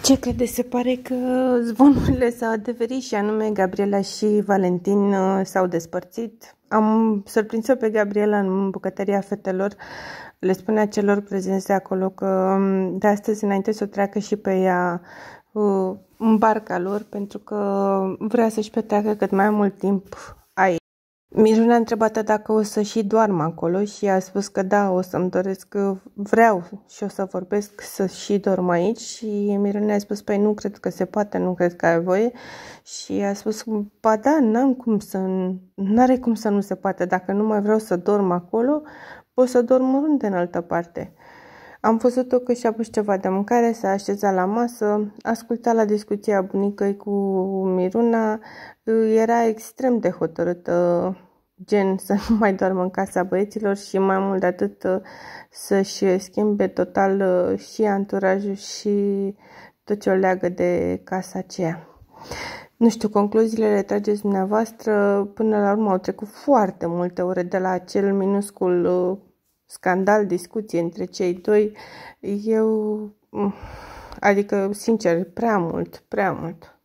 Ce crede? Se pare că zvonurile s-au adeverit și anume Gabriela și Valentin uh, s-au despărțit. Am surprins-o pe Gabriela în bucătăria fetelor. Le spunea celor prezenți acolo că um, de astăzi înainte să o treacă și pe ea uh, în barca lor pentru că vrea să-și petreacă cât mai mult timp Miruna a întrebat dacă o să și doarm acolo și a spus că da, o să-mi doresc, că vreau și o să vorbesc să și dorm aici și Miruna a spus, păi nu cred că se poate, nu cred că ai voie și a spus, ba da, n-am cum să, n-are cum să nu se poate, dacă nu mai vreau să dorm acolo, pot să dorm oriunde în altă parte. Am văzut-o că și-a pus ceva de mâncare, s-a așezat la masă, asculta la discuția bunicăi cu Miruna, era extrem de hotărâtă gen să nu mai doarmă în casa băieților și mai mult de atât uh, să-și schimbe total uh, și anturajul și tot ce o leagă de casa aceea. Nu știu, concluziile le trageți dumneavoastră. Până la urmă au trecut foarte multe ore de la acel minuscul uh, scandal, discuție între cei doi. Eu, mm, adică, sincer, prea mult, prea mult.